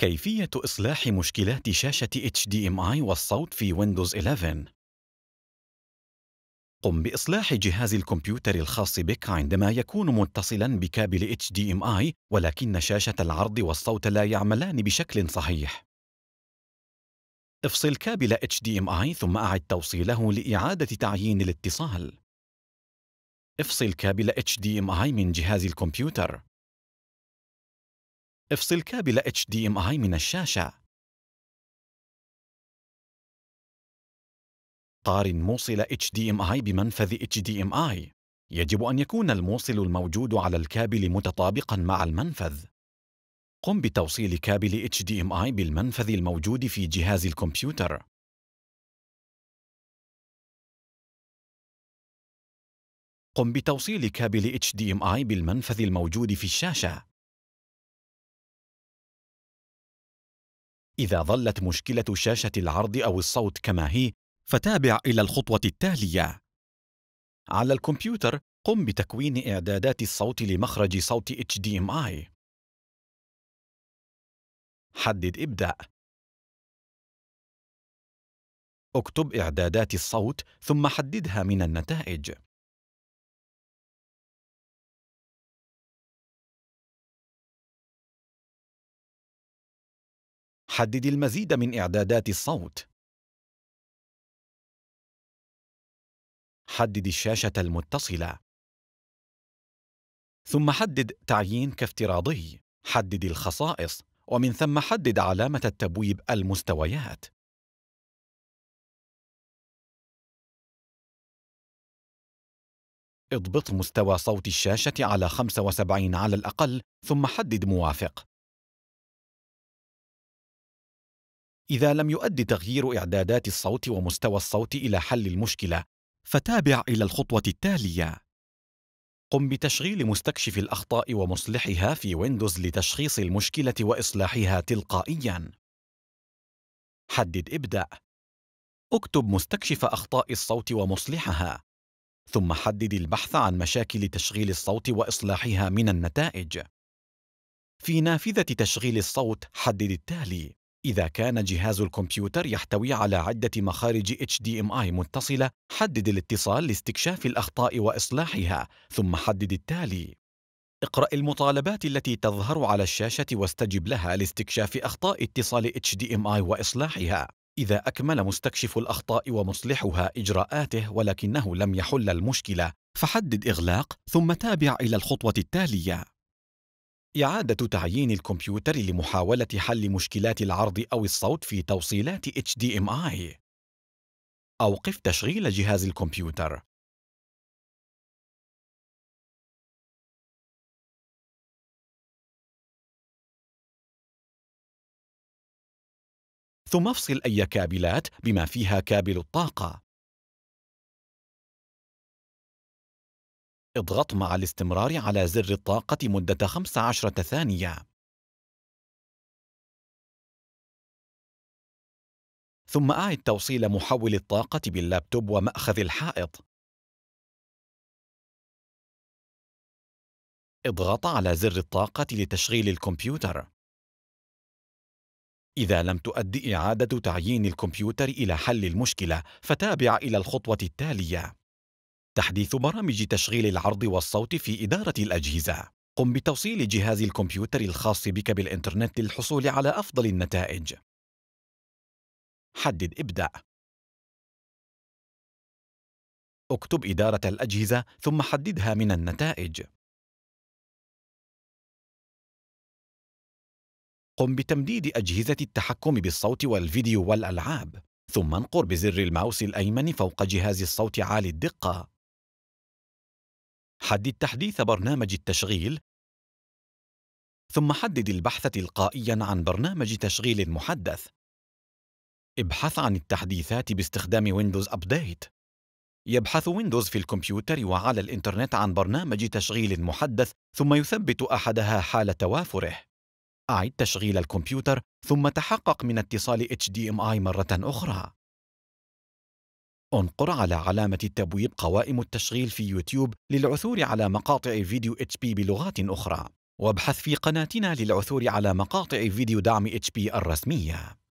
كيفية إصلاح مشكلات شاشة HDMI والصوت في ويندوز 11 قم بإصلاح جهاز الكمبيوتر الخاص بك عندما يكون متصلاً بكابل HDMI ولكن شاشة العرض والصوت لا يعملان بشكل صحيح. افصل كابل HDMI ثم أعد توصيله لإعادة تعيين الاتصال. افصل كابل HDMI من جهاز الكمبيوتر. افصل كابل HDMI من الشاشة. قارن موصل HDMI بمنفذ HDMI. يجب أن يكون الموصل الموجود على الكابل متطابقاً مع المنفذ. قم بتوصيل كابل HDMI بالمنفذ الموجود في جهاز الكمبيوتر. قم بتوصيل كابل HDMI بالمنفذ الموجود في الشاشة. إذا ظلت مشكلة شاشة العرض أو الصوت كما هي، فتابع إلى الخطوة التالية. على الكمبيوتر، قم بتكوين إعدادات الصوت لمخرج صوت HDMI. حدد إبدأ. اكتب إعدادات الصوت ثم حددها من النتائج. حدد المزيد من إعدادات الصوت حدد الشاشة المتصلة ثم حدد تعيين كافتراضي حدد الخصائص ومن ثم حدد علامة التبويب المستويات اضبط مستوى صوت الشاشة على 75 على الأقل ثم حدد موافق إذا لم يؤدي تغيير إعدادات الصوت ومستوى الصوت إلى حل المشكلة، فتابع إلى الخطوة التالية. قم بتشغيل مستكشف الأخطاء ومصلحها في ويندوز لتشخيص المشكلة وإصلاحها تلقائياً. حدد إبدأ. اكتب مستكشف أخطاء الصوت ومصلحها، ثم حدد البحث عن مشاكل تشغيل الصوت وإصلاحها من النتائج. في نافذة تشغيل الصوت حدد التالي: إذا كان جهاز الكمبيوتر يحتوي على عدة مخارج HDMI متصلة، حدد الاتصال لاستكشاف الأخطاء وإصلاحها، ثم حدد التالي. اقرأ المطالبات التي تظهر على الشاشة واستجب لها لاستكشاف أخطاء اتصال HDMI وإصلاحها. إذا أكمل مستكشف الأخطاء ومصلحها إجراءاته ولكنه لم يحل المشكلة، فحدد إغلاق ثم تابع إلى الخطوة التالية. إعادة تعيين الكمبيوتر لمحاولة حل مشكلات العرض أو الصوت في توصيلات HDMI. أوقف تشغيل جهاز الكمبيوتر. ثم افصل أي كابلات بما فيها كابل الطاقة. اضغط مع الاستمرار على زر الطاقة مدة 15 ثانية ثم أعد توصيل محول الطاقة باللابتوب ومأخذ الحائط اضغط على زر الطاقة لتشغيل الكمبيوتر إذا لم تؤد إعادة تعيين الكمبيوتر إلى حل المشكلة فتابع إلى الخطوة التالية تحديث برامج تشغيل العرض والصوت في إدارة الأجهزة قم بتوصيل جهاز الكمبيوتر الخاص بك بالإنترنت للحصول على أفضل النتائج حدد إبدأ اكتب إدارة الأجهزة ثم حددها من النتائج قم بتمديد أجهزة التحكم بالصوت والفيديو والألعاب ثم انقر بزر الماوس الأيمن فوق جهاز الصوت عالي الدقة حدد تحديث برنامج التشغيل ثم حدد البحث تلقائياً عن برنامج تشغيل محدث. ابحث عن التحديثات باستخدام ويندوز أبديت. يبحث ويندوز في الكمبيوتر وعلى الإنترنت عن برنامج تشغيل محدث ثم يثبت أحدها حال توافره. أعد تشغيل الكمبيوتر ثم تحقق من اتصال HDMI مرة أخرى. انقر على علامة التبويب قوائم التشغيل في يوتيوب للعثور على مقاطع فيديو اتش بي بلغات أخرى وابحث في قناتنا للعثور على مقاطع فيديو دعم اتش بي الرسمية